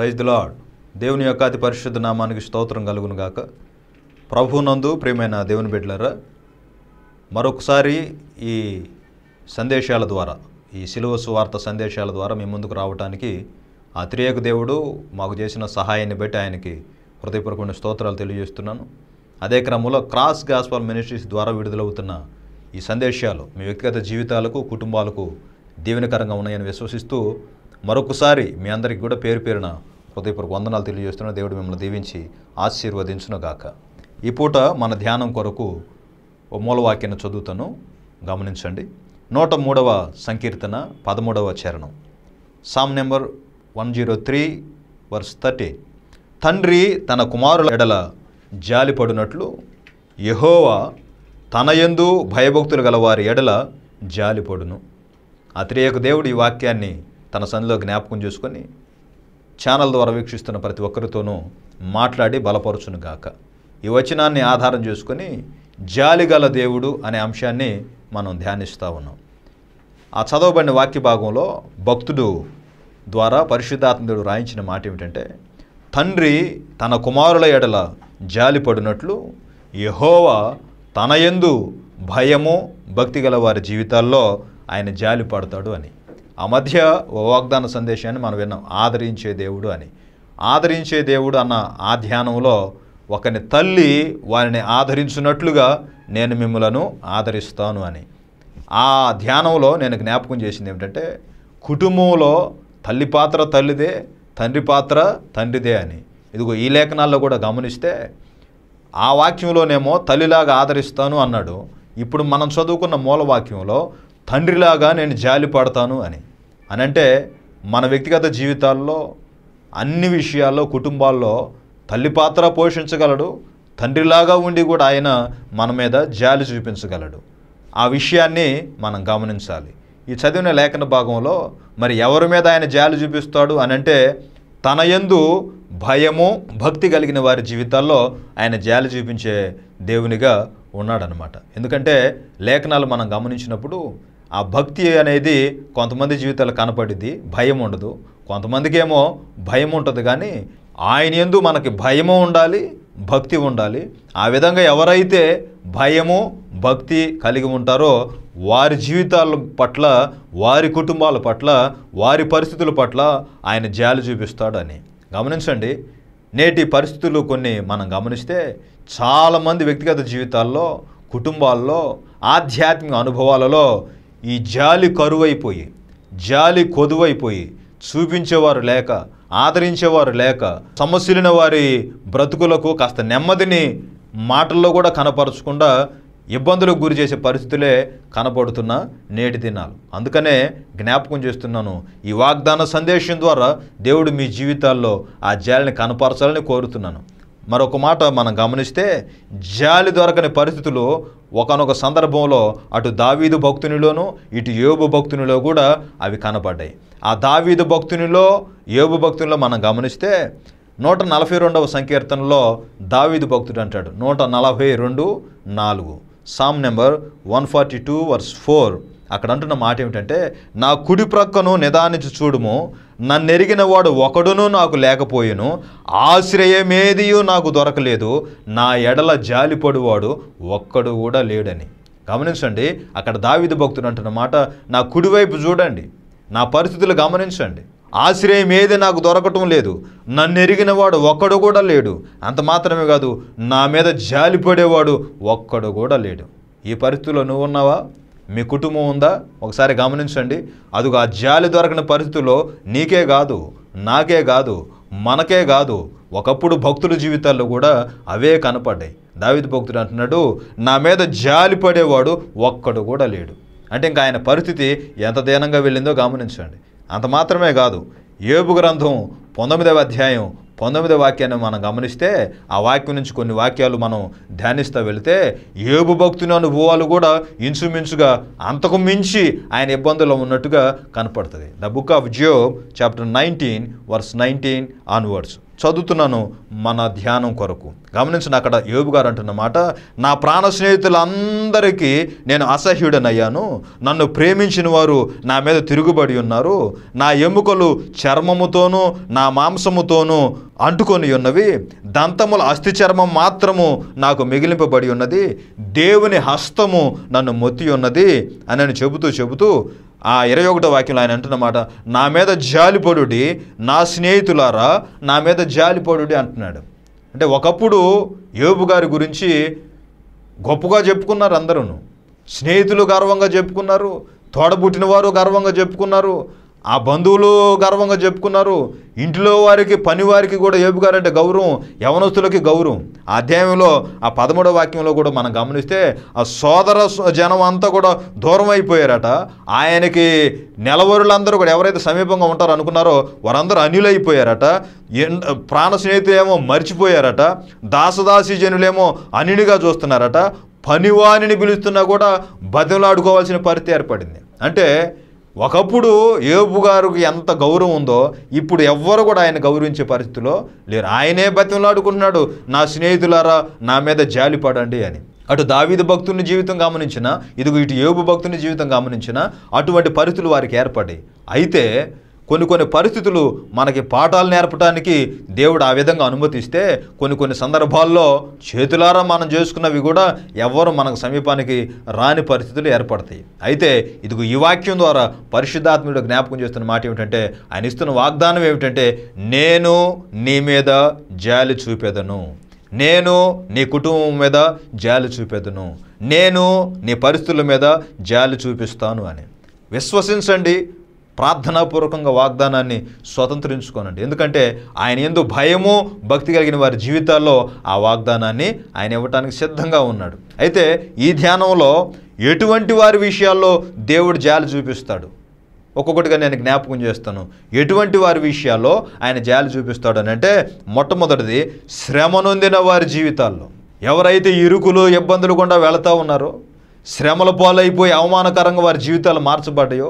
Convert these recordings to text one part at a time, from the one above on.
praise the lord దేవుని యొక్క అతి పరిశుద్ధ నామానికి స్తోత్రం కలుగును గాక ప్రభునందు ప్రియమైన దేవుని బిడ్డలరా మరొకసారి ఈ సందేశాల ద్వారా ఈ సిలువ వార్త సందేశాల ద్వారా మీ ముందుకు రావడానికి ఆ త్రియేక దేవుడు మాకు చేసిన సహాయాన్ని బట్టి ఆయనకి హృదయపూర్వకమైన స్తోత్రాలు తెలియజేస్తున్నాను అదే క్రమంలో క్రాస్ గాస్పాల్ మినిస్ట్రీస్ ద్వారా విడుదలవుతున్న ఈ సందేశాలు మీ వ్యక్తిగత జీవితాలకు కుటుంబాలకు దీవెనకరంగా ఉన్నాయని విశ్వసిస్తూ మరొకసారి మీ అందరికీ కూడా పేరు పేరున హృదయపూర్వక వందనాలు తెలియజేస్తున్న దేవుడు మిమ్మల్ని దీవించి ఆశీర్వదించునుగాక ఈ పూట మన ధ్యానం కొరకు ఓ మూలవాక్యాన్ని చదువుతాను గమనించండి నూట మూడవ సంకీర్తన పదమూడవ చరణం psalm number one zero three verse thirty తండ్రి తన కుమారుల ఎడల జాలిపడినట్లు యహోవా ఎందు భయభక్తులు గల వారి ఎడల జాలిపడును అతిరేక దేవుడు ఈ వాక్యాన్ని తన సన్నిలో జ్ఞాపకం చేసుకొని ఛానల్ ద్వారా వీక్షిస్తున్న ప్రతి ఒక్కరితోనూ మాట్లాడి బలపరుచును గాక ఈ వచనాన్ని ఆధారం చేసుకొని జాలిగల దేవుడు అనే అంశాన్ని మనం ధ్యానిస్తూ ఉన్నాం ఆ చదవబడిన వాక్య భాగంలో భక్తుడు ద్వారా పరిశుద్ధాత్మదేవుడు రాయించిన మాట ఏమిటంటే తండ్రి తన కుమారుల ఎడల జాలిపడినట్లు యహోవా ఎందు భయము భక్తి గల వారి జీవితాల్లో ఆయన జాలి పడతాడు అని ఆ మధ్య వాగ్దాన సందేశాన్ని మనం విన్నాం ఆదరించే దేవుడు అని ఆదరించే దేవుడు అన్న ఆ ధ్యానంలో ఒకని తల్లి వారిని ఆదరించినట్లుగా నేను మిమ్మలను ఆదరిస్తాను అని ఆ ధ్యానంలో నేను జ్ఞాపకం చేసింది ఏమిటంటే కుటుంబంలో తల్లి పాత్ర తల్లిదే తండ్రి పాత్ర తండ్రిదే అని ఇదిగో ఈ లేఖనాల్లో కూడా గమనిస్తే ఆ వాక్యంలోనేమో తల్లిలాగా ఆదరిస్తాను అన్నాడు ఇప్పుడు మనం చదువుకున్న మూల వాక్యంలో తండ్రిలాగా నేను జాలి పడతాను అని అనంటే మన వ్యక్తిగత జీవితాల్లో అన్ని విషయాల్లో కుటుంబాల్లో తల్లి పాత్ర పోషించగలడు తండ్రిలాగా ఉండి కూడా ఆయన మన మీద జాలి చూపించగలడు ఆ విషయాన్ని మనం గమనించాలి ఈ చదివిన లేఖన భాగంలో మరి ఎవరి మీద ఆయన జాలి చూపిస్తాడు అని అంటే తన యందు భయము భక్తి కలిగిన వారి జీవితాల్లో ఆయన జాలి చూపించే దేవునిగా ఉన్నాడనమాట ఎందుకంటే లేఖనాలు మనం గమనించినప్పుడు ఆ భక్తి అనేది కొంతమంది జీవితాలు కనపడింది భయం ఉండదు కొంతమందికేమో భయం ఉంటుంది కానీ ఆయన ఎందు మనకి భయము ఉండాలి భక్తి ఉండాలి ఆ విధంగా ఎవరైతే భయము భక్తి కలిగి ఉంటారో వారి జీవితాల పట్ల వారి కుటుంబాల పట్ల వారి పరిస్థితుల పట్ల ఆయన జాలి చూపిస్తాడని గమనించండి నేటి పరిస్థితులు కొన్ని మనం గమనిస్తే చాలామంది వ్యక్తిగత జీవితాల్లో కుటుంబాల్లో ఆధ్యాత్మిక అనుభవాలలో ఈ జాలి కరువైపోయి జాలి కొదువైపోయి చూపించేవారు లేక ఆదరించేవారు లేక సమస్యలైన వారి బ్రతుకులకు కాస్త నెమ్మదిని మాటల్లో కూడా కనపరచకుండా ఇబ్బందులకు గురి చేసే పరిస్థితులే కనపడుతున్న నేటి దినాలు అందుకనే జ్ఞాపకం చేస్తున్నాను ఈ వాగ్దాన సందేశం ద్వారా దేవుడు మీ జీవితాల్లో ఆ జాలిని కనపరచాలని కోరుతున్నాను మరొక మాట మనం గమనిస్తే జాలి దొరకని పరిస్థితులు ఒకనొక సందర్భంలో అటు దావీదు భక్తునిలోను ఇటు యోబు భక్తునిలో కూడా అవి కనబడ్డాయి ఆ దావీదు భక్తునిలో యోబు భక్తునిలో మనం గమనిస్తే నూట నలభై రెండవ సంకీర్తనలో దావీదు భక్తుడు అంటాడు నూట నలభై రెండు నాలుగు psalm number one forty two verse four అక్కడ అంటున్న మాట ఏమిటంటే నా కుడి ప్రక్కను నిదానించి చూడుము నన్నెరిగిన వాడు ఒకడును నాకు లేకపోయెను ఆశ్రయమేదియు నాకు దొరకలేదు నా ఎడల జాలిపడువాడు ఒక్కడు కూడా లేడని గమనించండి అక్కడ దావిద భక్తుడు అంటున్న మాట నా కుడివైపు చూడండి నా పరిస్థితులు గమనించండి ఆశ్రయం ఏది నాకు దొరకటం లేదు నన్ను ఎరిగిన వాడు ఒక్కడు కూడా లేడు అంత మాత్రమే కాదు నా మీద జాలిపడేవాడు ఒక్కడు కూడా లేడు ఈ పరిస్థితిలో నువ్వు ఉన్నావా మీ కుటుంబం ఉందా ఒకసారి గమనించండి అదిగో ఆ జాలి దొరకని పరిస్థితుల్లో నీకే కాదు నాకే కాదు మనకే కాదు ఒకప్పుడు భక్తుల జీవితాల్లో కూడా అవే కనపడ్డాయి దావిత భక్తుడు అంటున్నాడు నా మీద జాలి పడేవాడు ఒక్కడు కూడా లేడు అంటే ఇంకా ఆయన పరిస్థితి ఎంత దీనంగా వెళ్ళిందో గమనించండి అంత మాత్రమే కాదు ఏబు గ్రంథం పంతొమ్మిదవ అధ్యాయం పంతొమ్మిది వాక్యాన్ని మనం గమనిస్తే ఆ వాక్యం నుంచి కొన్ని వాక్యాలు మనం ధ్యానిస్తూ వెళితే ఏబు భక్తుని అనుభవాలు కూడా ఇంచుమించుగా అంతకు మించి ఆయన ఇబ్బందులు ఉన్నట్టుగా కనపడుతుంది the book of Isaiah chapter nineteen verse nineteen onwards చదువుతున్నాను మన ధ్యానం కొరకు గమనించిన అక్కడ యోబు గారు అంటున్నమాట నా ప్రాణ స్నేహితులందరికీ నేను అసహ్యుడనయ్యాను నన్ను ప్రేమించిన వారు నా మీద తిరుగుబడి ఉన్నారు నా ఎముకలు చర్మముతోనూ నా మాంసముతోనూ అంటుకొని ఉన్నవి దంతముల అస్థి చర్మం మాత్రము నాకు మిగిలింపబడి ఉన్నది దేవుని హస్తము నన్ను మొత్తి ఉన్నది అని చెబుతూ చెబుతూ ఆ ఇరవై ఒకటో వాక్యంలో ఆయన అంటున్నమాట నా మీద జాలిపడుడి నా స్నేహితులారా నా మీద జాలిపడుడి అంటున్నాడు అంటే ఒకప్పుడు యోబు గారి గురించి గొప్పగా చెప్పుకున్నారు అందరూ స్నేహితులు గర్వంగా చెప్పుకున్నారు తోడబుట్టిన వారు గర్వంగా చెప్పుకున్నారు ఆ బంధువులు గర్వంగా చెప్పుకున్నారు ఇంట్లో వారికి పని వారికి కూడా ఏపుగారంటే గౌరవం యవనస్తులకి గౌరవం ఆ అధ్యాయంలో ఆ పదమూడవ వాక్యంలో కూడా మనం గమనిస్తే ఆ సోదర జనం అంతా కూడా దూరం అయిపోయారట ఆయనకి నెలవరులందరూ కూడా ఎవరైతే సమీపంగా ఉంటారో అనుకున్నారో వారందరూ అనిలైపోయారట ప్రాణ స్నేహితులేమో మర్చిపోయారట దాసదాసి జనులేమో అనినిగా చూస్తున్నారట పనివాణిని పిలుస్తున్నా కూడా బతిలాడుకోవాల్సిన పరిస్థితి ఏర్పడింది అంటే ఒకప్పుడు ఏబు గారికి ఎంత గౌరవం ఉందో ఇప్పుడు ఎవ్వరు కూడా ఆయన గౌరవించే పరిస్థితిలో లేరు ఆయనే బతిమలాడుకుంటున్నాడు నా స్నేహితులారా నా మీద జాలిపడండి అని అటు దావిద భక్తుని జీవితం గమనించిన ఇదిగో ఇటు ఏబు భక్తుని జీవితం గమనించిన అటువంటి పరిస్థితులు వారికి ఏర్పడాయి అయితే కొన్ని కొన్ని పరిస్థితులు మనకి పాఠాలు నేర్పడానికి దేవుడు ఆ విధంగా అనుమతిస్తే కొన్ని కొన్ని సందర్భాల్లో చేతులారా మనం చేసుకున్నవి కూడా ఎవరు మనకు సమీపానికి రాని పరిస్థితులు ఏర్పడతాయి అయితే ఇదిగో ఈ వాక్యం ద్వారా పరిశుద్ధాత్మయుడు జ్ఞాపకం చేస్తున్న మాట ఏమిటంటే ఆయన ఇస్తున్న వాగ్దానం ఏమిటంటే నేను నీ మీద జాలి చూపేదను నేను నీ కుటుంబం మీద జాలి చూపెదను నేను నీ పరిస్థితుల మీద జాలి చూపిస్తాను అని విశ్వసించండి ప్రార్థనాపూర్వకంగా వాగ్దానాన్ని స్వతంత్రించుకోనండి ఎందుకంటే ఆయన ఎందు భయము భక్తి కలిగిన వారి జీవితాల్లో ఆ వాగ్దానాన్ని ఆయన ఇవ్వటానికి సిద్ధంగా ఉన్నాడు అయితే ఈ ధ్యానంలో ఎటువంటి వారి విషయాల్లో దేవుడు జాలి చూపిస్తాడు ఒక్కొక్కటిగా నేను జ్ఞాపకం చేస్తాను ఎటువంటి వారి విషయాల్లో ఆయన జాలి చూపిస్తాడు అని అంటే మొట్టమొదటిది శ్రమ నొందిన వారి జీవితాల్లో ఎవరైతే ఇరుకులు ఇబ్బందులు కూడా వెళుతూ ఉన్నారో శ్రమల పాలైపోయి అవమానకరంగా వారి జీవితాలు మార్చబడ్డాయో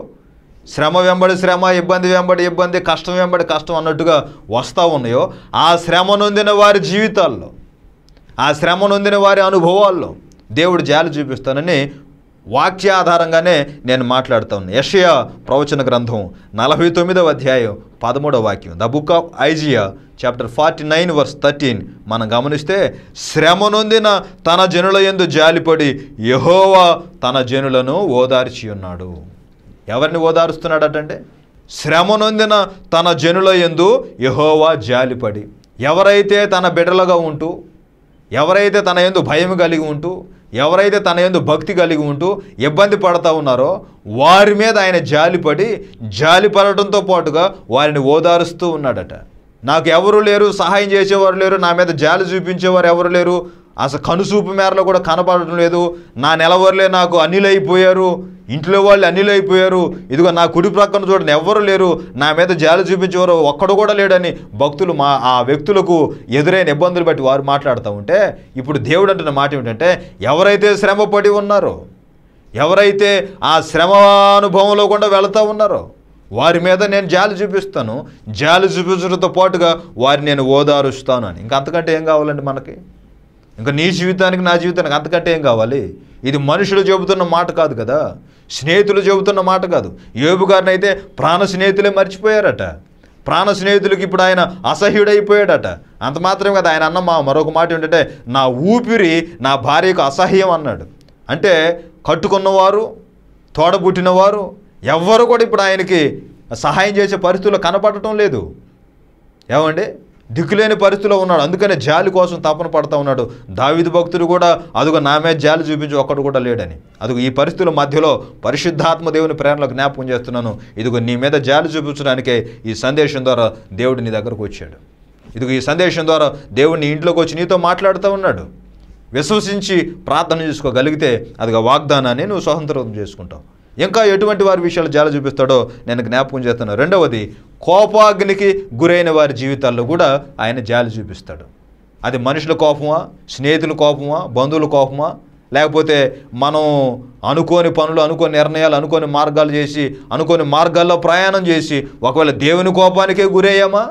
శ్రమ వెంబడి శ్రమ ఇబ్బంది వెంబడి ఇబ్బంది కష్టం వెంబడి కష్టం అన్నట్టుగా వస్తూ ఉన్నాయో ఆ శ్రమ నొందిన వారి జీవితాల్లో ఆ శ్రమ నొందిన వారి అనుభవాల్లో దేవుడు జాలి చూపిస్తానని వాక్య ఆధారంగానే నేను మాట్లాడుతాను యషయా ప్రవచన గ్రంథం నలభై తొమ్మిదవ అధ్యాయం పదమూడవ వాక్యం the book of Isaiah chapter forty nine verse thirteen మనం గమనిస్తే శ్రమ నొందిన తన జనుల ఎందు జాలిపడి యహోవా తన జనులను ఓదార్చి ఉన్నాడు ఎవరిని ఓదారుస్తున్నాడటంటే శ్రమ నొందిన తన జనుల ఎందు యహోవా జాలిపడి ఎవరైతే తన బిడ్డలుగా ఉంటూ ఎవరైతే తన ఎందు భయం కలిగి ఉంటూ ఎవరైతే తన ఎందు భక్తి కలిగి ఉంటూ ఇబ్బంది పడతా ఉన్నారో వారి మీద ఆయన జాలిపడి జాలిపడటంతో పాటుగా వారిని ఓదారుస్తూ ఉన్నాడట నాకు ఎవరు లేరు సహాయం చేసేవారు లేరు నా మీద జాలి చూపించేవారు ఎవరు లేరు అసలు కనుసూపు మేరలో కూడా కనపడటం లేదు నా నెలవరలే నాకు అయిపోయారు ఇంట్లో వాళ్ళు అయిపోయారు ఇదిగో నా కుడి ప్రక్కన చూడని ఎవ్వరు లేరు నా మీద జాలి చూపించేవారు ఒక్కడు కూడా లేడని భక్తులు మా ఆ వ్యక్తులకు ఎదురైన ఇబ్బందులు బట్టి వారు మాట్లాడుతూ ఉంటే ఇప్పుడు దేవుడు అంటున్న మాట ఏమిటంటే ఎవరైతే శ్రమ పడి ఉన్నారో ఎవరైతే ఆ శ్రమ అనుభవంలో కూడా వెళుతూ ఉన్నారో వారి మీద నేను జాలి చూపిస్తాను జాలి చూపించడంతో పాటుగా వారిని నేను ఓదారుస్తాను అని ఇంకా అంతకంటే ఏం కావాలండి మనకి ఇంకా నీ జీవితానికి నా జీవితానికి అంతకంటే ఏం కావాలి ఇది మనుషులు చెబుతున్న మాట కాదు కదా స్నేహితులు చెబుతున్న మాట కాదు ఏబు గారిని అయితే ప్రాణ స్నేహితులే మర్చిపోయారట ప్రాణ స్నేహితులకి ఇప్పుడు ఆయన అసహ్యుడైపోయాడట అంత మాత్రమే కదా ఆయన అన్న మా మరొక మాట ఏంటంటే నా ఊపిరి నా భార్యకు అసహ్యం అన్నాడు అంటే కట్టుకున్నవారు తోడబుట్టినవారు ఎవ్వరు కూడా ఇప్పుడు ఆయనకి సహాయం చేసే పరిస్థితులు కనపడటం లేదు ఏమండి దిక్కులేని పరిస్థితిలో ఉన్నాడు అందుకనే జాలి కోసం తపన పడుతూ ఉన్నాడు దావిద భక్తుడు కూడా అదుగో నా మీద జాలి చూపించి ఒక్కడు కూడా లేడని అదిగో ఈ పరిస్థితుల మధ్యలో పరిశుద్ధాత్మ దేవుని ప్రేరణలో జ్ఞాపకం చేస్తున్నాను ఇదిగో నీ మీద జాలి చూపించడానికే ఈ సందేశం ద్వారా దేవుడు నీ దగ్గరకు వచ్చాడు ఇదిగో ఈ సందేశం ద్వారా దేవుడిని ఇంట్లోకి వచ్చి నీతో మాట్లాడుతూ ఉన్నాడు విశ్వసించి ప్రార్థన చేసుకోగలిగితే అదిగా వాగ్దానాన్ని నువ్వు స్వతంత్రం చేసుకుంటావు ఇంకా ఎటువంటి వారి విషయాలు జాల చూపిస్తాడో నేను జ్ఞాపకం చేస్తున్నాను రెండవది కోపాగ్నికి గురైన వారి జీవితాల్లో కూడా ఆయన జాలి చూపిస్తాడు అది మనుషుల కోపమా స్నేహితుల కోపమా బంధువుల కోపమా లేకపోతే మనం అనుకోని పనులు అనుకోని నిర్ణయాలు అనుకోని మార్గాలు చేసి అనుకోని మార్గాల్లో ప్రయాణం చేసి ఒకవేళ దేవుని కోపానికే గురయ్యామా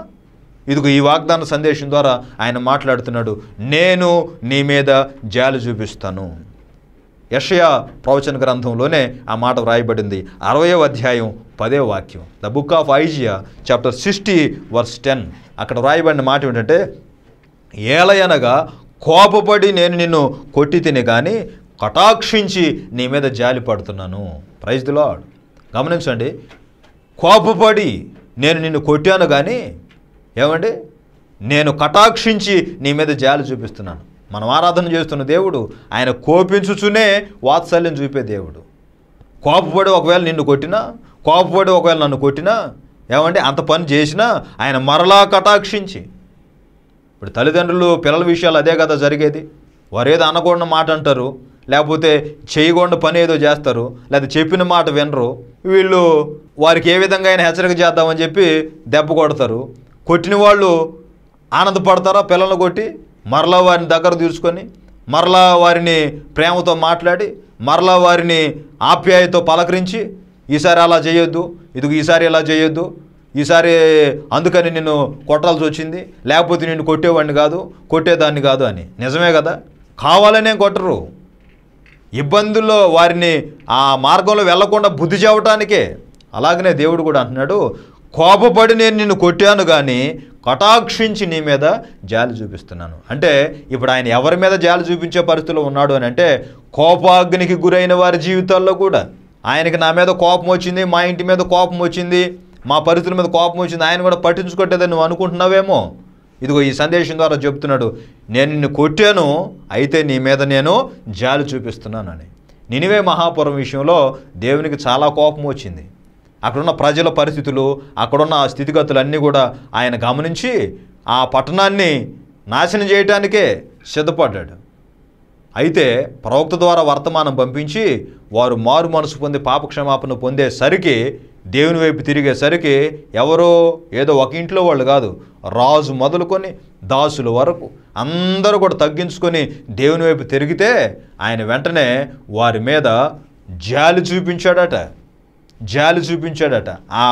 ఇదిగో ఈ వాగ్దాన సందేశం ద్వారా ఆయన మాట్లాడుతున్నాడు నేను నీ మీద జాలి చూపిస్తాను యషయా ప్రవచన గ్రంథంలోనే ఆ మాట వ్రాయబడింది అరవయో అధ్యాయం పదే వాక్యం the book of Isaiah chapter sixty verse ten అక్కడ వ్రాయబడిన మాట ఏంటంటే ఏలయనగా కోపపడి నేను నిన్ను కొట్టి తిని కానీ కటాక్షించి నీ మీద జాలి పడుతున్నాను ప్రైజ్ ది లాడ్ గమనించండి కోపపడి నేను నిన్ను కొట్టాను కానీ ఏమండి నేను కటాక్షించి నీ మీద జాలి చూపిస్తున్నాను మనం ఆరాధన చేస్తున్న దేవుడు ఆయన కోపించుచునే వాత్సల్యం చూపే దేవుడు కోపపడి ఒకవేళ నిన్ను కొట్టినా కోపపడి ఒకవేళ నన్ను కొట్టినా ఏమంటే అంత పని చేసినా ఆయన మరలా కటాక్షించి ఇప్పుడు తల్లిదండ్రులు పిల్లల విషయాలు అదే కదా జరిగేది వారు ఏదో అనకూడన మాట అంటారు లేకపోతే చేయకుండా పని ఏదో చేస్తారు లేదా చెప్పిన మాట వినరు వీళ్ళు వారికి ఏ విధంగా అయినా హెచ్చరిక చేద్దామని చెప్పి దెబ్బ కొడతారు కొట్టిన వాళ్ళు ఆనందపడతారా పిల్లలు కొట్టి మరలా వారిని దగ్గర తీసుకొని మరలా వారిని ప్రేమతో మాట్లాడి మరలా వారిని ఆప్యాయతో పలకరించి ఈసారి అలా చేయొద్దు ఇదిగో ఈసారి ఇలా చేయొద్దు ఈసారి అందుకని నేను కొట్టాల్సి వచ్చింది లేకపోతే నేను కొట్టేవాడిని కాదు కొట్టేదాన్ని కాదు అని నిజమే కదా కావాలనే కొట్టరు ఇబ్బందుల్లో వారిని ఆ మార్గంలో వెళ్లకుండా బుద్ధి చేవటానికే అలాగనే దేవుడు కూడా అంటున్నాడు కోపపడి నేను నిన్ను కొట్టాను కానీ కటాక్షించి నీ మీద జాలి చూపిస్తున్నాను అంటే ఇప్పుడు ఆయన ఎవరి మీద జాలి చూపించే పరిస్థితిలో ఉన్నాడు అని అంటే కోపాగ్నికి గురైన వారి జీవితాల్లో కూడా ఆయనకి నా మీద కోపం వచ్చింది మా ఇంటి మీద కోపం వచ్చింది మా పరిస్థితుల మీద కోపం వచ్చింది ఆయన కూడా పట్టించుకోవట్లేదని నువ్వు అనుకుంటున్నావేమో ఇదిగో ఈ సందేశం ద్వారా చెప్తున్నాడు నేను నిన్ను కొట్టాను అయితే నీ మీద నేను జాలి చూపిస్తున్నానని నినివే మహాపురం విషయంలో దేవునికి చాలా కోపం వచ్చింది అక్కడున్న ప్రజల పరిస్థితులు అక్కడున్న స్థితిగతులన్నీ కూడా ఆయన గమనించి ఆ పట్టణాన్ని నాశనం చేయటానికే సిద్ధపడ్డాడు అయితే ప్రవక్త ద్వారా వర్తమానం పంపించి వారు మారు మనసు పొంది పాపక్షమాపణ పొందేసరికి దేవుని వైపు తిరిగేసరికి ఎవరో ఏదో ఒక ఇంట్లో వాళ్ళు కాదు రాజు మొదలుకొని దాసుల వరకు అందరూ కూడా తగ్గించుకొని దేవుని వైపు తిరిగితే ఆయన వెంటనే వారి మీద జాలి చూపించాడట జాలి చూపించాడట ఆ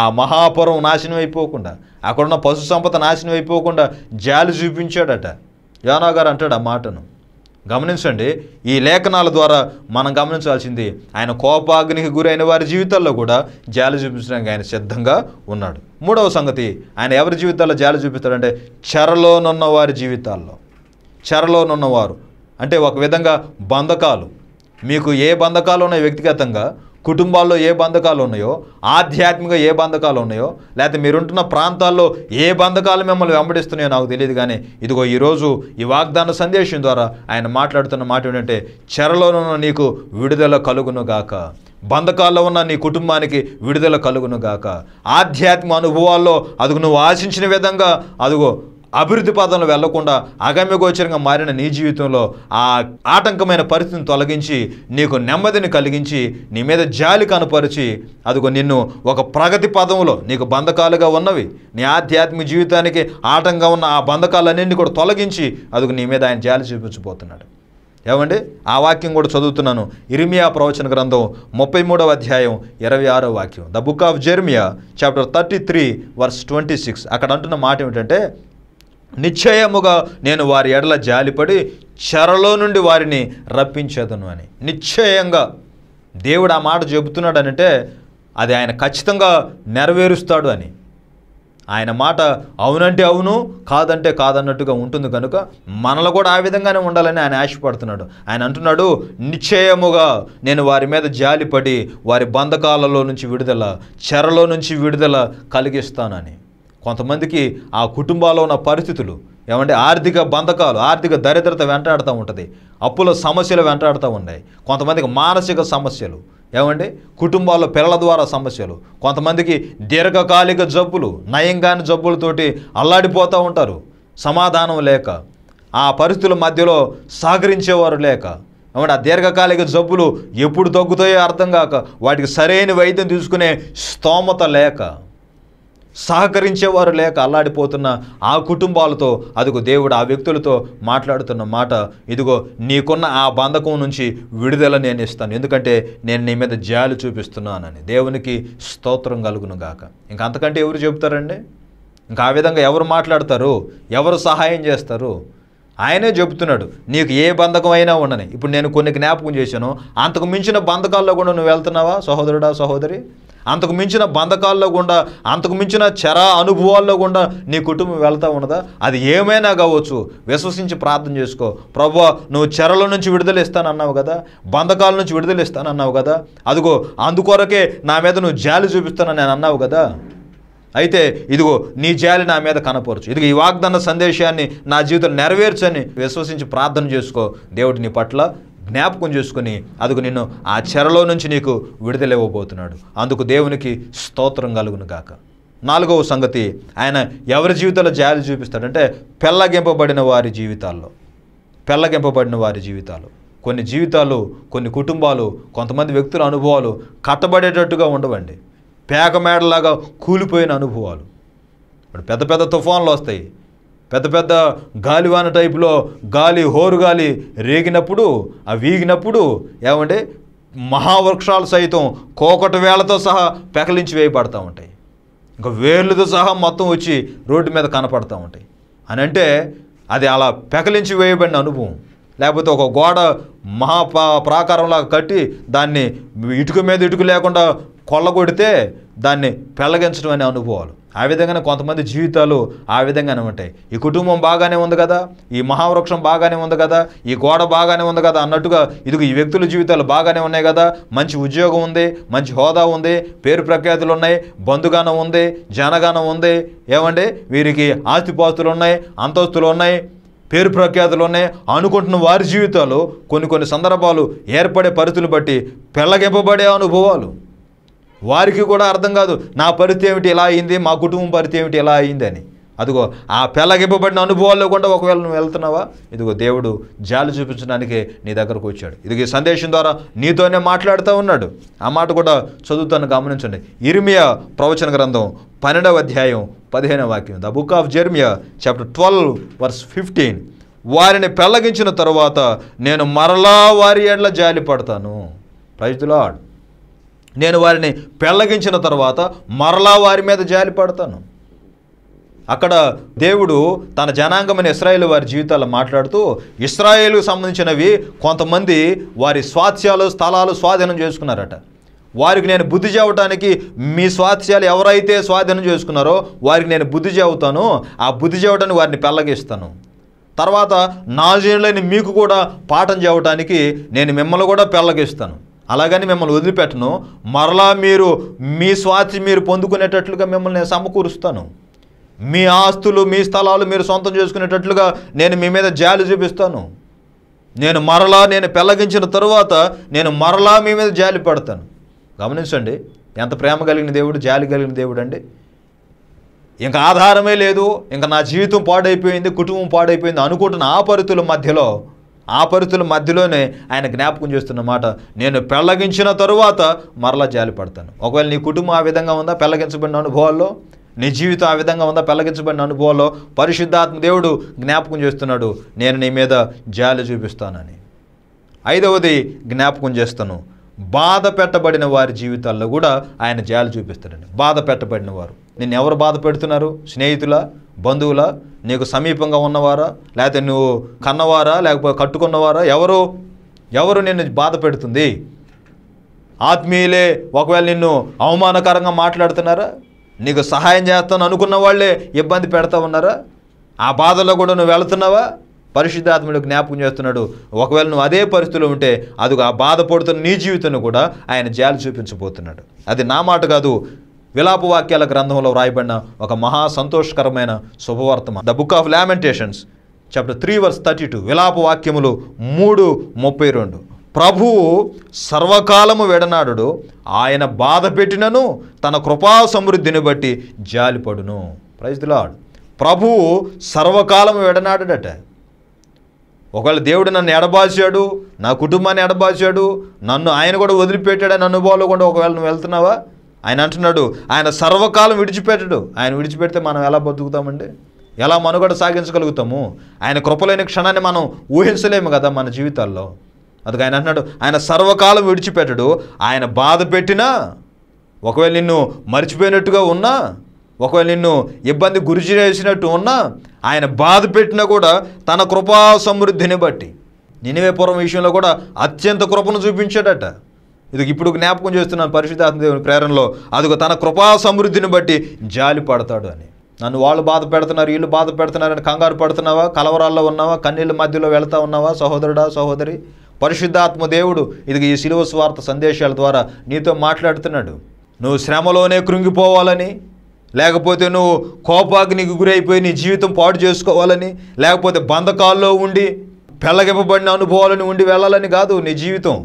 ఆ మహాపురం నాశనం అయిపోకుండా అక్కడున్న పశు సంపద నాశనం అయిపోకుండా జాలి చూపించాడట యోనా గారు అంటాడు ఆ మాటను గమనించండి ఈ లేఖనాల ద్వారా మనం గమనించాల్సింది ఆయన కోపాగ్నికి గురైన వారి జీవితాల్లో కూడా జాలి చూపించడానికి ఆయన సిద్ధంగా ఉన్నాడు మూడవ సంగతి ఆయన ఎవరి జీవితాల్లో జాలి చూపిస్తాడంటే చెరలోనున్న వారి జీవితాల్లో చెరలోనున్నవారు అంటే ఒక విధంగా బంధకాలు మీకు ఏ బంధకాలు ఉన్నాయి వ్యక్తిగతంగా కుటుంబాల్లో ఏ బంధకాలు ఉన్నాయో ఆధ్యాత్మిక ఏ బంధకాలు ఉన్నాయో లేకపోతే మీరుంటున్న ప్రాంతాల్లో ఏ బంధకాలు మిమ్మల్ని వెంబడిస్తున్నాయో నాకు తెలియదు కానీ ఇదిగో ఈరోజు ఈ వాగ్దాన సందేశం ద్వారా ఆయన మాట్లాడుతున్న మాట ఏంటంటే చెరలోనున్న నీకు విడుదల కలుగునుగాక బంధకాల్లో ఉన్న నీ కుటుంబానికి విడుదల కలుగునుగాక ఆధ్యాత్మిక అనుభవాల్లో అదుగు నువ్వు ఆశించిన విధంగా అదుగో అభివృద్ధి పాదంలో వెళ్లకుండా గోచరంగా మారిన నీ జీవితంలో ఆ ఆటంకమైన పరిస్థితిని తొలగించి నీకు నెమ్మదిని కలిగించి నీ మీద జాలి కనపరిచి అదిగో నిన్ను ఒక ప్రగతి పదంలో నీకు బంధకాలుగా ఉన్నవి నీ ఆధ్యాత్మిక జీవితానికి ఆటంకంగా ఉన్న ఆ బంధకాలన్నింటినీ కూడా తొలగించి అదిగో నీ మీద ఆయన జాలి చూపించబోతున్నాడు ఏమండి ఆ వాక్యం కూడా చదువుతున్నాను ఇరిమియా ప్రవచన గ్రంథం ముప్పై మూడవ అధ్యాయం ఇరవై ఆరో వాక్యం the book of Jeremiah chapter thirty three verse twenty six అక్కడ అంటున్న మాట ఏమిటంటే నిశ్చయముగా నేను వారి ఎడల జాలిపడి చెరలో నుండి వారిని రప్పించేదను అని నిశ్చయంగా దేవుడు ఆ మాట చెబుతున్నాడనంటే అది ఆయన ఖచ్చితంగా నెరవేరుస్తాడు అని ఆయన మాట అవునంటే అవును కాదంటే కాదన్నట్టుగా ఉంటుంది కనుక మనలో కూడా ఆ విధంగానే ఉండాలని ఆయన ఆశపడుతున్నాడు ఆయన అంటున్నాడు నిశ్చయముగా నేను వారి మీద జాలిపడి వారి బంధకాలలో నుంచి విడుదల చెరలో నుంచి విడుదల కలిగిస్తానని కొంతమందికి ఆ కుటుంబాల్లో ఉన్న పరిస్థితులు ఏమంటే ఆర్థిక బంధకాలు ఆర్థిక దరిద్రత వెంటాడుతూ ఉంటుంది అప్పుల సమస్యలు వెంటాడుతూ ఉన్నాయి కొంతమందికి మానసిక సమస్యలు ఏమండి కుటుంబాల్లో పిల్లల ద్వారా సమస్యలు కొంతమందికి దీర్ఘకాలిక జబ్బులు నయం కాని జబ్బులతోటి అల్లాడిపోతూ ఉంటారు సమాధానం లేక ఆ పరిస్థితుల మధ్యలో సహకరించేవారు లేక ఏమంటే ఆ దీర్ఘకాలిక జబ్బులు ఎప్పుడు తగ్గుతాయో అర్థం కాక వాటికి సరైన వైద్యం తీసుకునే స్తోమత లేక సహకరించేవారు లేక అల్లాడిపోతున్న ఆ కుటుంబాలతో అదిగో దేవుడు ఆ వ్యక్తులతో మాట్లాడుతున్న మాట ఇదిగో నీకున్న ఆ బంధకం నుంచి విడుదల నేను ఇస్తాను ఎందుకంటే నేను నీ మీద జాలి చూపిస్తున్నానని దేవునికి స్తోత్రం కలుగును గాక ఇంకా అంతకంటే ఎవరు చెబుతారండి ఇంకా ఆ విధంగా ఎవరు మాట్లాడతారు ఎవరు సహాయం చేస్తారు ఆయనే చెబుతున్నాడు నీకు ఏ బంధకం అయినా ఉండని ఇప్పుడు నేను కొన్ని జ్ఞాపకం చేశాను అంతకు మించిన బంధకాల్లో కూడా నువ్వు వెళ్తున్నావా సహోదరుడా సహోదరి అంతకు మించిన బంధకాల్లో గుండా అంతకు మించిన చెర అనుభవాల్లో కూడా నీ కుటుంబం వెళ్తూ ఉన్నదా అది ఏమైనా కావచ్చు విశ్వసించి ప్రార్థన చేసుకో ప్రభు నువ్వు చెరల నుంచి విడుదల ఇస్తానన్నావు కదా బంధకాల నుంచి విడుదల ఇస్తానన్నావు కదా అదిగో అందుకొరకే నా మీద నువ్వు జాలి చూపిస్తానని నేను అన్నావు కదా అయితే ఇదిగో నీ జాలి నా మీద కనపరచు ఇదిగో ఈ వాగ్దాన సందేశాన్ని నా జీవితం నెరవేర్చని విశ్వసించి ప్రార్థన చేసుకో దేవుడి నీ పట్ల జ్ఞాపకం చేసుకుని అదుకు నిన్ను ఆ చెరలో నుంచి నీకు విడుదలవ్వబోతున్నాడు అందుకు దేవునికి స్తోత్రం కలుగును గాక నాలుగవ సంగతి ఆయన ఎవరి జీవితంలో జాలి చూపిస్తాడంటే పెళ్ళగింపబడిన వారి జీవితాల్లో పెళ్ళగింపబడిన వారి జీవితాలు కొన్ని జీవితాలు కొన్ని కుటుంబాలు కొంతమంది వ్యక్తుల అనుభవాలు కట్టబడేటట్టుగా ఉండవండి పేక మేడలాగా కూలిపోయిన అనుభవాలు పెద్ద పెద్ద తుఫాన్లు వస్తాయి పెద్ద పెద్ద గాలివాన టైపులో గాలి హోరు గాలి రేగినప్పుడు ఆ వీగినప్పుడు ఏమంటే మహావృక్షాలు సైతం కోకట వేళతో సహా పెకలించి వేయబడతా ఉంటాయి ఇంకా వేర్లతో సహా మొత్తం వచ్చి రోడ్డు మీద కనపడతా ఉంటాయి అని అంటే అది అలా పెకలించి వేయబడిన అనుభవం లేకపోతే ఒక గోడ మహా ప్రాకారంలాగా కట్టి దాన్ని ఇటుక మీద ఇటుక లేకుండా కొల్లగొడితే దాన్ని పెళ్ళగించడం అనే అనుభవాలు ఆ విధంగానే కొంతమంది జీవితాలు ఆ విధంగానే ఉంటాయి ఈ కుటుంబం బాగానే ఉంది కదా ఈ మహావృక్షం బాగానే ఉంది కదా ఈ గోడ బాగానే ఉంది కదా అన్నట్టుగా ఇదిగో ఈ వ్యక్తుల జీవితాలు బాగానే ఉన్నాయి కదా మంచి ఉద్యోగం ఉంది మంచి హోదా ఉంది పేరు ప్రఖ్యాతులు ఉన్నాయి బంధుగానం ఉంది జనగానం ఉంది ఏమండి వీరికి ఆస్తిపాస్తులు ఉన్నాయి అంతస్తులు ఉన్నాయి పేరు ప్రఖ్యాతులు ఉన్నాయి అనుకుంటున్న వారి జీవితాలు కొన్ని కొన్ని సందర్భాలు ఏర్పడే పరిస్థితులు బట్టి పెళ్ళగింపబడే అనుభవాలు వారికి కూడా అర్థం కాదు నా పరిస్థితి ఏమిటి ఇలా అయింది మా కుటుంబం పరిస్థితి ఏమిటి ఇలా అయింది అని అదిగో ఆ ఇవ్వబడిన అనుభవాల్లో కూడా ఒకవేళ నువ్వు వెళ్తున్నావా ఇదిగో దేవుడు జాలి చూపించడానికి నీ దగ్గరకు వచ్చాడు ఇది ఈ సందేశం ద్వారా నీతోనే మాట్లాడుతూ ఉన్నాడు ఆ మాట కూడా చదువుతాను గమనించండి ఇర్మియా ప్రవచన గ్రంథం పన్నెండవ అధ్యాయం పదిహేనవ వాక్యం the book of Jeremiah chapter twelve verse fifteen వారిని పెళ్లగించిన తరువాత నేను మరలా వారి ఎడ్ల జాలి పడతాను ప్రైజ్ నేను వారిని పెళ్ళగించిన తర్వాత మరలా వారి మీద జాలి పడతాను అక్కడ దేవుడు తన జనాంగమైన ఇస్రాయేల్ వారి జీవితాలు మాట్లాడుతూ ఇస్రాయేల్కు సంబంధించినవి కొంతమంది వారి స్వాత్స్యాలు స్థలాలు స్వాధీనం చేసుకున్నారట వారికి నేను బుద్ధి చేవటానికి మీ స్వాత్స్యాలు ఎవరైతే స్వాధీనం చేసుకున్నారో వారికి నేను బుద్ధి చేవుతాను ఆ బుద్ధి చెవటాన్ని వారిని పెళ్ళగిస్తాను తర్వాత నాజీనులైన మీకు కూడా పాఠం చేయటానికి నేను మిమ్మల్ని కూడా పెళ్ళగిస్తాను అలాగని మిమ్మల్ని వదిలిపెట్టను మరలా మీరు మీ స్వాతి మీరు పొందుకునేటట్లుగా మిమ్మల్ని నేను సమకూరుస్తాను మీ ఆస్తులు మీ స్థలాలు మీరు సొంతం చేసుకునేటట్లుగా నేను మీ మీద జాలి చూపిస్తాను నేను మరలా నేను పెళ్ళగించిన తరువాత నేను మరలా మీ మీద జాలి పడతాను గమనించండి ఎంత ప్రేమ కలిగిన దేవుడు జాలి కలిగిన దేవుడు అండి ఇంకా ఆధారమే లేదు ఇంకా నా జీవితం పాడైపోయింది కుటుంబం పాడైపోయింది అనుకుంటున్న ఆ పరితుల మధ్యలో ఆ పరిస్థితుల మధ్యలోనే ఆయన జ్ఞాపకం చేస్తున్నమాట నేను పెళ్ళగించిన తరువాత మరలా జాలి పడతాను ఒకవేళ నీ కుటుంబం ఆ విధంగా ఉందా పెళ్ళగించబడిన అనుభవాల్లో నీ జీవితం ఆ విధంగా ఉందా పెళ్ళగించబడిన అనుభవంలో పరిశుద్ధాత్మ దేవుడు జ్ఞాపకం చేస్తున్నాడు నేను నీ మీద జాలి చూపిస్తానని ఐదవది జ్ఞాపకం చేస్తాను బాధ పెట్టబడిన వారి జీవితాల్లో కూడా ఆయన జాలి చూపిస్తాడండి బాధ పెట్టబడిన వారు నిన్ను ఎవరు బాధ పెడుతున్నారు స్నేహితుల బంధువుల నీకు సమీపంగా ఉన్నవారా లేకపోతే నువ్వు కన్నవారా లేకపోతే కట్టుకున్నవారా ఎవరు ఎవరు నిన్ను బాధ పెడుతుంది ఆత్మీయులే ఒకవేళ నిన్ను అవమానకరంగా మాట్లాడుతున్నారా నీకు సహాయం చేస్తాను అనుకున్న వాళ్ళే ఇబ్బంది పెడతా ఉన్నారా ఆ బాధలో కూడా నువ్వు వెళుతున్నావా పరిశుద్ధాత్మడు జ్ఞాపకం చేస్తున్నాడు ఒకవేళ నువ్వు అదే పరిస్థితిలో ఉంటే అది ఆ బాధపడుతున్న నీ జీవితంలో కూడా ఆయన జాలి చూపించబోతున్నాడు అది నా మాట కాదు విలాప వాక్యాల గ్రంథంలో వ్రాయబడిన ఒక మహా సంతోషకరమైన శుభవర్తమ the book of Lamentations chapter three verse thirty two విలాప వాక్యములు మూడు ముప్పై రెండు ప్రభువు సర్వకాలము వెడనాడు ఆయన బాధ పెట్టినను తన కృపా సమృద్ధిని బట్టి జాలిపడును ప్రైజ్ దిలాడు ప్రభువు సర్వకాలము వెడనాడట ఒకవేళ దేవుడు నన్ను ఎడబాచాడు నా కుటుంబాన్ని ఎడబాచాడు నన్ను ఆయన కూడా వదిలిపెట్టాడు అని అనుభవాలు కూడా ఒకవేళ నువ్వు వెళ్తున్నావా ఆయన అంటున్నాడు ఆయన సర్వకాలం విడిచిపెట్టడు ఆయన విడిచిపెడితే మనం ఎలా బతుకుతామండి ఎలా మనుగడ సాగించగలుగుతాము ఆయన కృపలేని క్షణాన్ని మనం ఊహించలేము కదా మన జీవితాల్లో అందుకు ఆయన అంటున్నాడు ఆయన సర్వకాలం విడిచిపెట్టడు ఆయన బాధ పెట్టినా ఒకవేళ నిన్ను మర్చిపోయినట్టుగా ఉన్నా ఒకవేళ నిన్ను ఇబ్బంది గురి చేసినట్టు ఉన్నా ఆయన బాధ పెట్టినా కూడా తన కృపా సమృద్ధిని బట్టి నినివే పూర్వం విషయంలో కూడా అత్యంత కృపను చూపించాడట ఇది ఇప్పుడు జ్ఞాపకం చేస్తున్నాను పరిశుద్ధాత్మ దేవుని ప్రేరణలో అదిగో తన కృపా సమృద్ధిని బట్టి జాలి పడతాడు అని నన్ను వాళ్ళు బాధ పెడుతున్నారు వీళ్ళు బాధ పెడుతున్నారని కంగారు పడుతున్నావా కలవరాల్లో ఉన్నావా కన్నీళ్ళ మధ్యలో వెళ్తా ఉన్నావా సహోదరుడా సహోదరి పరిశుద్ధాత్మ దేవుడు ఇది ఈ శిలువ స్వార్థ సందేశాల ద్వారా నీతో మాట్లాడుతున్నాడు నువ్వు శ్రమలోనే కృంగిపోవాలని లేకపోతే నువ్వు కోపాగ్నికి గురైపోయి నీ జీవితం పాడు చేసుకోవాలని లేకపోతే బంధకాల్లో ఉండి పెళ్ళగింపబడిన అనుభవాలను ఉండి వెళ్ళాలని కాదు నీ జీవితం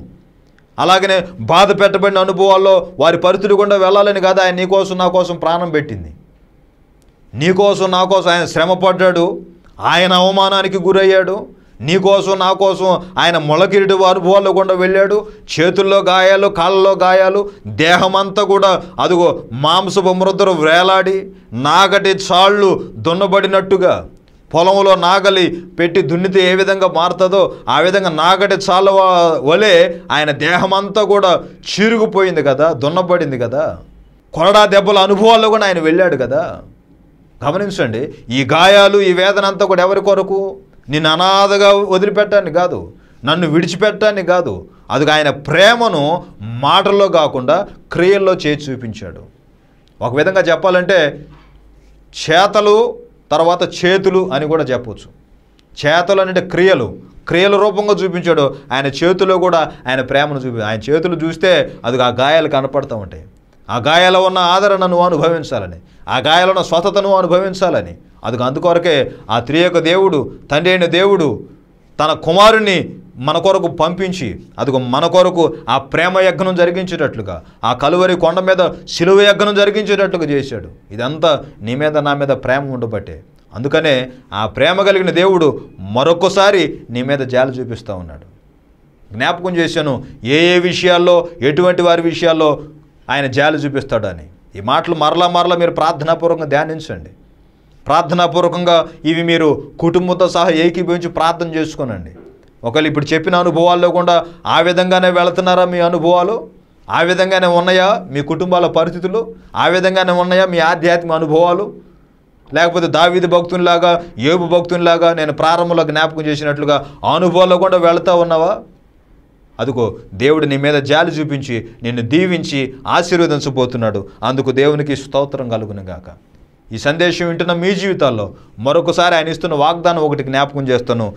అలాగనే బాధ పెట్టబడిన అనుభవాల్లో వారి పరిస్థితులు కూడా వెళ్ళాలని కాదు ఆయన నీకోసం నా కోసం ప్రాణం పెట్టింది నీకోసం నా కోసం ఆయన శ్రమపడ్డాడు ఆయన అవమానానికి గురయ్యాడు నీకోసం నా కోసం ఆయన మొలకిరిటి వారు కూడా వెళ్ళాడు చేతుల్లో గాయాలు కాళ్ళలో గాయాలు దేహమంతా కూడా అదిగో మాంసపు మృద్దరు వేలాడి నాగటి చాళ్ళు దున్నబడినట్టుగా పొలంలో నాగలి పెట్టి దున్నితే ఏ విధంగా మారుతుందో ఆ విధంగా నాగటి చాళ్ళ వలె ఆయన దేహమంతా కూడా చీరుకుపోయింది కదా దున్నబడింది కదా కొరడా దెబ్బల అనుభవాల్లో కూడా ఆయన వెళ్ళాడు కదా గమనించండి ఈ గాయాలు ఈ వేదన అంతా కూడా ఎవరి కొరకు నిన్ను అనాథగా వదిలిపెట్టాన్ని కాదు నన్ను విడిచిపెట్టాన్ని కాదు అది ఆయన ప్రేమను మాటల్లో కాకుండా క్రియల్లో చేసి చూపించాడు ఒక విధంగా చెప్పాలంటే చేతలు తర్వాత చేతులు అని కూడా చెప్పవచ్చు చేతలు అంటే క్రియలు క్రియల రూపంగా చూపించాడు ఆయన చేతిలో కూడా ఆయన ప్రేమను చూపి ఆయన చేతులు చూస్తే అది ఆ గాయాలు కనపడుతూ ఉంటాయి ఆ గాయాల ఉన్న ఆదరణను అనుభవించాలని ఆ గాయాల ఉన్న స్వతను అనుభవించాలని అందుకు అందుకొరకే ఆ త్రియొక దేవుడు తండ్రి అయిన దేవుడు తన కుమారుణ్ణి మన కొరకు పంపించి అదిగో మన కొరకు ఆ ప్రేమ యజ్ఞం జరిగించేటట్లుగా ఆ కలువరి కొండ మీద సిలువ యజ్ఞం జరిగించేటట్లుగా చేశాడు ఇదంతా నీ మీద నా మీద ప్రేమ ఉండబట్టే అందుకనే ఆ ప్రేమ కలిగిన దేవుడు మరొకసారి నీ మీద జాలి చూపిస్తూ ఉన్నాడు జ్ఞాపకం చేశాను ఏ ఏ విషయాల్లో ఎటువంటి వారి విషయాల్లో ఆయన జాలి చూపిస్తాడని ఈ మాటలు మరలా మరలా మీరు ప్రార్థనాపూర్వకంగా ధ్యానించండి ప్రార్థనాపూర్వకంగా ఇవి మీరు కుటుంబంతో సహా ఏకీభవించి ప్రార్థన చేసుకునండి ఒకవేళ ఇప్పుడు చెప్పిన అనుభవాల్లో కూడా ఆ విధంగానే వెళుతున్నారా మీ అనుభవాలు ఆ విధంగానే ఉన్నాయా మీ కుటుంబాల పరిస్థితులు ఆ విధంగానే ఉన్నాయా మీ ఆధ్యాత్మిక అనుభవాలు లేకపోతే దావీది భక్తునిలాగా ఏబు భక్తునిలాగా నేను ప్రారంభంలో జ్ఞాపకం చేసినట్లుగా అనుభవాల్లో కూడా వెళుతూ ఉన్నావా అదిగో దేవుడు నీ మీద జాలి చూపించి నిన్ను దీవించి ఆశీర్వదించబోతున్నాడు అందుకు దేవునికి స్తోత్రం కలుగునుగాక ఈ సందేశం వింటున్న మీ జీవితాల్లో మరొకసారి ఆయన ఇస్తున్న వాగ్దానం ఒకటి జ్ఞాపకం చేస్తాను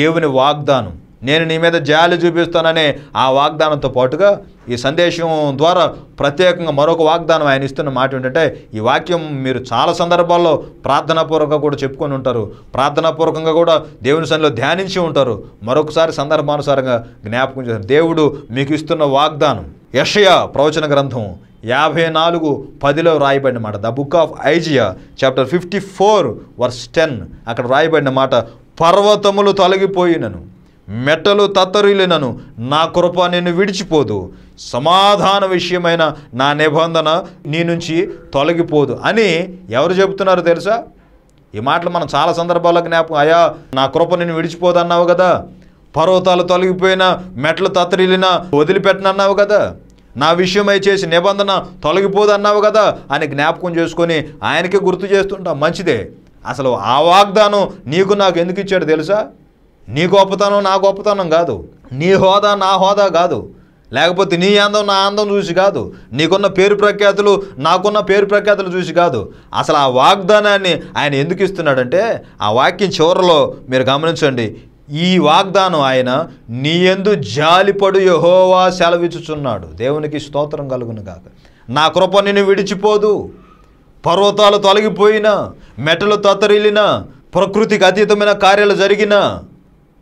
దేవుని వాగ్దానం నేను నీ మీద జాలి చూపిస్తానని ఆ వాగ్దానంతో పాటుగా ఈ సందేశం ద్వారా ప్రత్యేకంగా మరొక వాగ్దానం ఆయన ఇస్తున్న మాట ఏంటంటే ఈ వాక్యం మీరు చాలా సందర్భాల్లో ప్రార్థనాపూర్వకంగా కూడా చెప్పుకొని ఉంటారు ప్రార్థనాపూర్వకంగా కూడా దేవుని సన్నిలో ధ్యానించి ఉంటారు మరొకసారి సందర్భానుసారంగా జ్ఞాపకం చేస్తారు దేవుడు మీకు ఇస్తున్న వాగ్దానం యషయ ప్రవచన గ్రంథం యాభై నాలుగు పదిలో రాయబడిన మాట the book of Isaiah chapter fifty four verse ten అక్కడ రాయబడిన మాట పర్వతములు తొలగిపోయినను మెట్టలు తత్తరిల్లినను నా కృప నిన్ను విడిచిపోదు సమాధాన విషయమైన నా నిబంధన నీ నుంచి తొలగిపోదు అని ఎవరు చెబుతున్నారు తెలుసా ఈ మాటలు మనం చాలా సందర్భాలకు జ్ఞాపకం అయ్యా నా కృప నేను అన్నావు కదా పర్వతాలు తొలగిపోయినా మెట్లు వదిలిపెట్టను వదిలిపెట్టనన్నావు కదా నా విషయమై చేసి నిబంధన తొలగిపోదు అన్నావు కదా అని జ్ఞాపకం చేసుకొని ఆయనకే గుర్తు చేస్తుంటాం మంచిదే అసలు ఆ వాగ్దానం నీకు నాకు ఎందుకు ఇచ్చాడు తెలుసా నీ గొప్పతనం నా గొప్పతనం కాదు నీ హోదా నా హోదా కాదు లేకపోతే నీ అందం నా అందం చూసి కాదు నీకున్న పేరు ప్రఖ్యాతులు నాకున్న పేరు ప్రఖ్యాతులు చూసి కాదు అసలు ఆ వాగ్దానాన్ని ఆయన ఎందుకు ఇస్తున్నాడంటే ఆ వాక్యం చివరలో మీరు గమనించండి ఈ వాగ్దానం ఆయన నీ ఎందు జాలిపడు యహోవా సెలవిచ్చుచున్నాడు దేవునికి స్తోత్రం కలుగును కాక నా కృప నిన్ను విడిచిపోదు పర్వతాలు తొలగిపోయినా మెటలు తత్తరిల్లినా ప్రకృతికి అతీతమైన కార్యాలు జరిగినా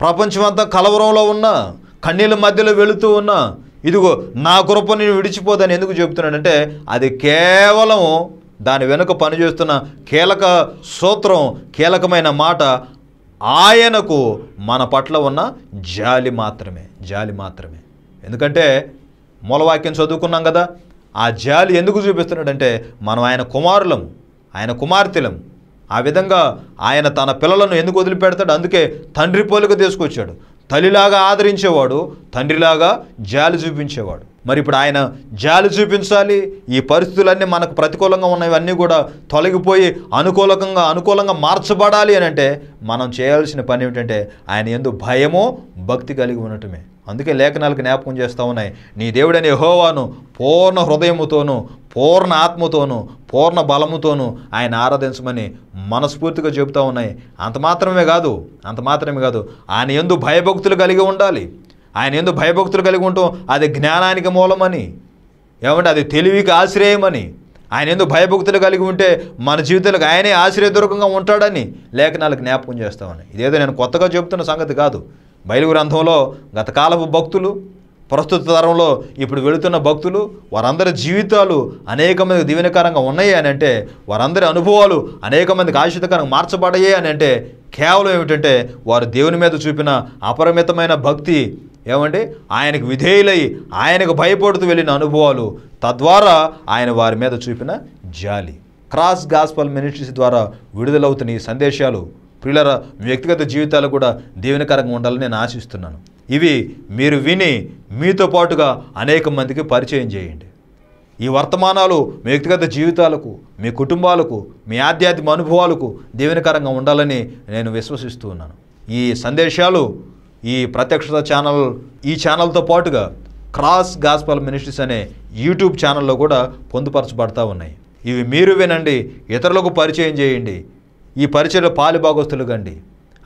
ప్రపంచమంతా కలవరంలో ఉన్నా కన్నీళ్ళ మధ్యలో వెళుతూ ఉన్నా ఇదిగో నా కృప నేను విడిచిపోదని ఎందుకు చెబుతున్నాడంటే అది కేవలం దాని వెనుక పనిచేస్తున్న కీలక సూత్రం కీలకమైన మాట ఆయనకు మన పట్ల ఉన్న జాలి మాత్రమే జాలి మాత్రమే ఎందుకంటే మూలవాక్యం చదువుకున్నాం కదా ఆ జాలి ఎందుకు చూపిస్తున్నాడంటే మనం ఆయన కుమారులం ఆయన కుమార్తెలం ఆ విధంగా ఆయన తన పిల్లలను ఎందుకు వదిలిపెడతాడు అందుకే తండ్రి పోలిక తీసుకొచ్చాడు తల్లిలాగా ఆదరించేవాడు తండ్రిలాగా జాలి చూపించేవాడు మరి ఇప్పుడు ఆయన జాలి చూపించాలి ఈ పరిస్థితులన్నీ మనకు ప్రతికూలంగా ఉన్నవన్నీ కూడా తొలగిపోయి అనుకూలకంగా అనుకూలంగా మార్చబడాలి అని అంటే మనం చేయాల్సిన పని ఏమిటంటే ఆయన ఎందు భయము భక్తి కలిగి ఉండటమే అందుకే లేఖనాలకు జ్ఞాపకం చేస్తూ ఉన్నాయి నీ దేవుడని హోవాను పూర్ణ హృదయముతోనూ పూర్ణ ఆత్మతోనూ పూర్ణ బలముతోనూ ఆయన ఆరాధించమని మనస్ఫూర్తిగా చెబుతూ ఉన్నాయి అంత మాత్రమే కాదు అంత మాత్రమే కాదు ఆయన ఎందు భయభక్తులు కలిగి ఉండాలి ఆయన ఎందు భయభక్తులు కలిగి ఉంటాం అది జ్ఞానానికి మూలమని ఏమంటే అది తెలివికి ఆశ్రయమని ఆయన ఎందు భయభక్తులు కలిగి ఉంటే మన జీవితాలకు ఆయనే ఆశ్రయదుర్గంగా ఉంటాడని లేఖనాలు జ్ఞాపకం చేస్తామని ఇదేదో నేను కొత్తగా చెబుతున్న సంగతి కాదు బయలు గ్రంథంలో గతకాలపు భక్తులు ప్రస్తుత తరంలో ఇప్పుడు వెళుతున్న భక్తులు వారందరి జీవితాలు అనేక మందికి దీవెనకరంగా ఉన్నాయి అని అంటే వారందరి అనుభవాలు అనేక మందికి ఆశ్రితకరంగా మార్చబడయ్యాయి అని అంటే కేవలం ఏమిటంటే వారు దేవుని మీద చూపిన అపరిమితమైన భక్తి ఏమండి ఆయనకు విధేయులై ఆయనకు భయపడుతూ వెళ్ళిన అనుభవాలు తద్వారా ఆయన వారి మీద చూపిన జాలి క్రాస్ గాస్పల్ మినిస్ట్రీస్ ద్వారా విడుదలవుతున్న ఈ సందేశాలు ప్రియుల వ్యక్తిగత జీవితాలు కూడా దీవెనకరంగా ఉండాలని నేను ఆశిస్తున్నాను ఇవి మీరు విని మీతో పాటుగా అనేక మందికి పరిచయం చేయండి ఈ వర్తమానాలు మీ వ్యక్తిగత జీవితాలకు మీ కుటుంబాలకు మీ ఆధ్యాత్మిక అనుభవాలకు దీవెనకరంగా ఉండాలని నేను విశ్వసిస్తూ ఉన్నాను ఈ సందేశాలు ఈ ప్రత్యక్షత ఛానల్ ఈ ఛానల్తో పాటుగా క్రాస్ గాస్పల్ మినిస్ట్రీస్ అనే యూట్యూబ్ ఛానల్లో కూడా పొందుపరచబడతా ఉన్నాయి ఇవి మీరు వినండి ఇతరులకు పరిచయం చేయండి ఈ పరిచయలో పాలిభాగస్తులు కండి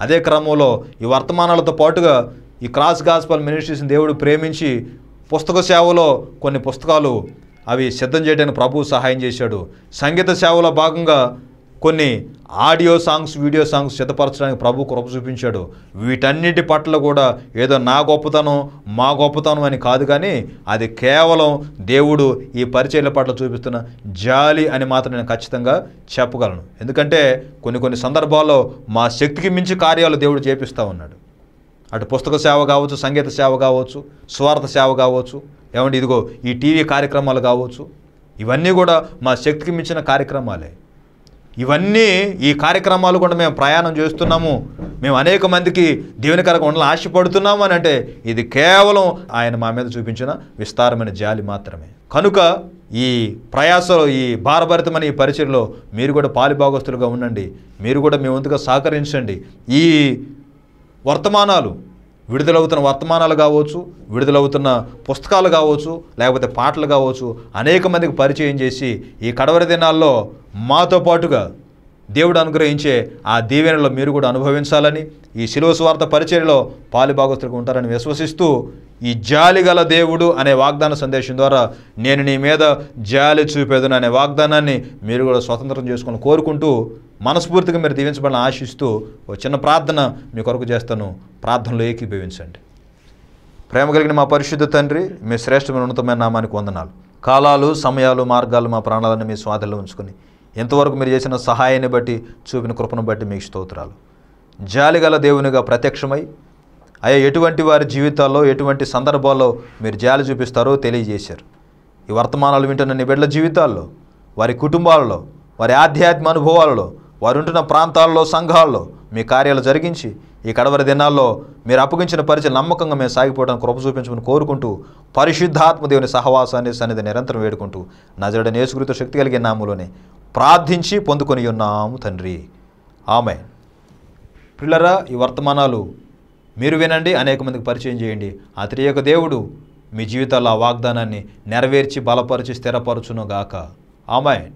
అదే క్రమంలో ఈ వర్తమానాలతో పాటుగా ఈ క్రాస్ గాస్పల్ మినిస్ట్రీస్ని దేవుడు ప్రేమించి పుస్తక సేవలో కొన్ని పుస్తకాలు అవి సిద్ధం చేయడానికి ప్రభు సహాయం చేశాడు సంగీత సేవలో భాగంగా కొన్ని ఆడియో సాంగ్స్ వీడియో సాంగ్స్ సిద్ధపరచడానికి ప్రభు కృప చూపించాడు వీటన్నిటి పట్ల కూడా ఏదో నా గొప్పతనం మా గొప్పతనం అని కాదు కానీ అది కేవలం దేవుడు ఈ పరిచయాల పట్ల చూపిస్తున్న జాలి అని మాత్రం నేను ఖచ్చితంగా చెప్పగలను ఎందుకంటే కొన్ని కొన్ని సందర్భాల్లో మా శక్తికి మించి కార్యాలు దేవుడు చేపిస్తూ ఉన్నాడు అటు పుస్తక సేవ కావచ్చు సంగీత సేవ కావచ్చు స్వార్థ సేవ కావచ్చు ఏమంటే ఇదిగో ఈ టీవీ కార్యక్రమాలు కావచ్చు ఇవన్నీ కూడా మా శక్తికి మించిన కార్యక్రమాలే ఇవన్నీ ఈ కార్యక్రమాలు కూడా మేము ప్రయాణం చేస్తున్నాము మేము అనేక మందికి దేవునికరకు ఉండాలని ఆశపడుతున్నాము అని అంటే ఇది కేవలం ఆయన మా మీద చూపించిన విస్తారమైన జాలి మాత్రమే కనుక ఈ ప్రయాసలో ఈ భారభరితమైన ఈ పరిచయలో మీరు కూడా పాలిభాగస్తులుగా ఉండండి మీరు కూడా మీ వంతుగా సహకరించండి ఈ వర్తమానాలు విడుదలవుతున్న వర్తమానాలు కావచ్చు విడుదలవుతున్న పుస్తకాలు కావచ్చు లేకపోతే పాటలు కావచ్చు అనేక మందికి పరిచయం చేసి ఈ కడవరి దినాల్లో మాతో పాటుగా దేవుడు అనుగ్రహించే ఆ దీవెనలో మీరు కూడా అనుభవించాలని ఈ శిలువ స్వార్థ పరిచర్యలో పాలుభాగస్తులకు ఉంటారని విశ్వసిస్తూ ఈ జాలి గల దేవుడు అనే వాగ్దాన సందేశం ద్వారా నేను నీ మీద జాలి చూపేదను అనే వాగ్దానాన్ని మీరు కూడా స్వతంత్రం చేసుకుని కోరుకుంటూ మనస్ఫూర్తిగా మీరు దీవించబడిన ఆశిస్తూ ఓ చిన్న ప్రార్థన మీ కొరకు చేస్తాను ప్రార్థనలో ఏకీభవించండి ప్రేమ కలిగిన మా పరిశుద్ధ తండ్రి మీ శ్రేష్టమైన ఉన్నతమైన నామానికి వందనాలు కాలాలు సమయాలు మార్గాలు మా ప్రాణాలను మీ స్వాధీనంలో ఉంచుకుని ఎంతవరకు మీరు చేసిన సహాయాన్ని బట్టి చూపిన కృపను బట్టి మీకు స్తోత్రాలు జాలిగల దేవునిగా ప్రత్యక్షమై అయ్యా ఎటువంటి వారి జీవితాల్లో ఎటువంటి సందర్భాల్లో మీరు జాలి చూపిస్తారో తెలియజేశారు ఈ వర్తమానాలు వింటున్న నీ బిడ్డల జీవితాల్లో వారి కుటుంబాలలో వారి ఆధ్యాత్మ అనుభవాలలో వారు ఉంటున్న ప్రాంతాల్లో సంఘాల్లో మీ కార్యాలు జరిగించి ఈ కడవరి దినాల్లో మీరు అప్పగించిన పరిచయం నమ్మకంగా మేము సాగిపోవడానికి కృప చూపించమని కోరుకుంటూ పరిశుద్ధాత్మ దేవుని సహవాసాన్ని సన్నిధి నిరంతరం వేడుకుంటూ నజరుడ నేసుకృత శక్తి కలిగిన నాములోనే ప్రార్థించి పొందుకొని ఉన్నాము తండ్రి ఆమె పిల్లరా ఈ వర్తమానాలు మీరు వినండి అనేక మందికి పరిచయం చేయండి ఆ త్రియొక దేవుడు మీ జీవితాల్లో ఆ వాగ్దానాన్ని నెరవేర్చి బలపరచి స్థిరపరచునుగాక ఆమెన్